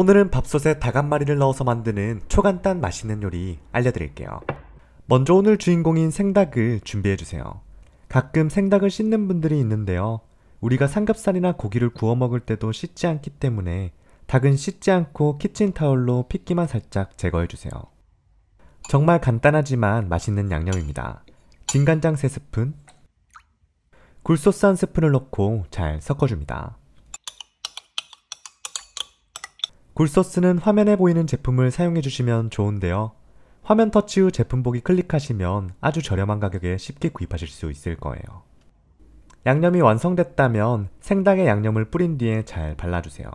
오늘은 밥솥에 닭 한 마리를 넣어서 만드는 초간단 맛있는 요리 알려드릴게요. 먼저 오늘 주인공인 생닭을 준비해주세요. 가끔 생닭을 씻는 분들이 있는데요. 우리가 삼겹살이나 고기를 구워 먹을 때도 씻지 않기 때문에 닭은 씻지 않고 키친타올로 핏기만 살짝 제거해주세요. 정말 간단하지만 맛있는 양념입니다. 진간장 3스푼, 굴소스 1스푼을 넣고 잘 섞어줍니다. 굴서스는 화면에 보이는 제품을 사용해 주시면 좋은데요. 화면 터치 후 제품 보기 클릭하시면 아주 저렴한 가격에 쉽게 구입하실 수 있을 거예요. 양념이 완성됐다면 생닭에 양념을 뿌린 뒤에 잘 발라주세요.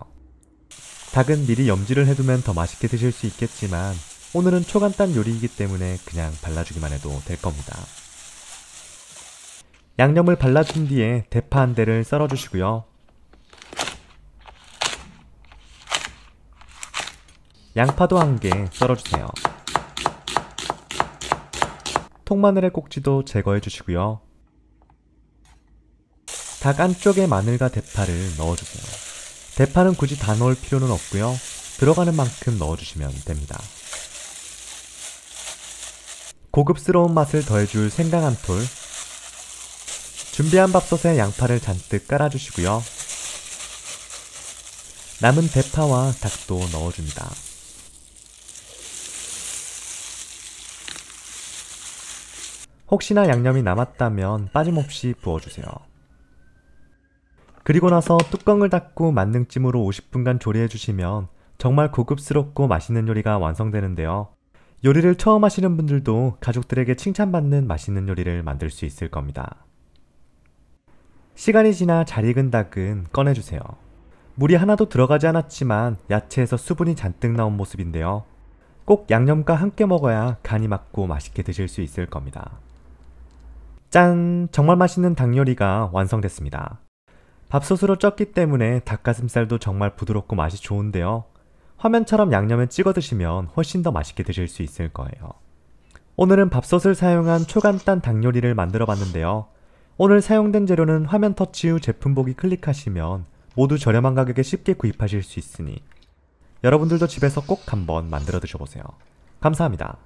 닭은 미리 염지를 해두면 더 맛있게 드실 수 있겠지만 오늘은 초간단 요리이기 때문에 그냥 발라주기만 해도 될 겁니다. 양념을 발라준 뒤에 대파 한 대를 썰어주시고요. 양파도 한 개 썰어주세요. 통마늘의 꼭지도 제거해 주시고요. 닭 안쪽에 마늘과 대파를 넣어주세요. 대파는 굳이 다 넣을 필요는 없고요. 들어가는 만큼 넣어주시면 됩니다. 고급스러운 맛을 더해줄 생강 한 톨, 준비한 밥솥에 양파를 잔뜩 깔아주시고요. 남은 대파와 닭도 넣어줍니다. 혹시나 양념이 남았다면 빠짐없이 부어주세요. 그리고 나서 뚜껑을 닫고 만능찜으로 50분간 조리해주시면 정말 고급스럽고 맛있는 요리가 완성되는데요. 요리를 처음 하시는 분들도 가족들에게 칭찬받는 맛있는 요리를 만들 수 있을 겁니다. 시간이 지나 잘 익은 닭은 꺼내주세요. 물이 하나도 들어가지 않았지만 야채에서 수분이 잔뜩 나온 모습인데요. 꼭 양념과 함께 먹어야 간이 맞고 맛있게 드실 수 있을 겁니다. 짠! 정말 맛있는 닭 요리가 완성됐습니다. 밥솥으로 쪘기 때문에 닭가슴살도 정말 부드럽고 맛이 좋은데요. 화면처럼 양념에 찍어 드시면 훨씬 더 맛있게 드실 수 있을 거예요. 오늘은 밥솥을 사용한 초간단 닭 요리를 만들어 봤는데요. 오늘 사용된 재료는 화면 터치 후 제품 보기 클릭하시면 모두 저렴한 가격에 쉽게 구입하실 수 있으니 여러분들도 집에서 꼭 한번 만들어 드셔보세요. 감사합니다.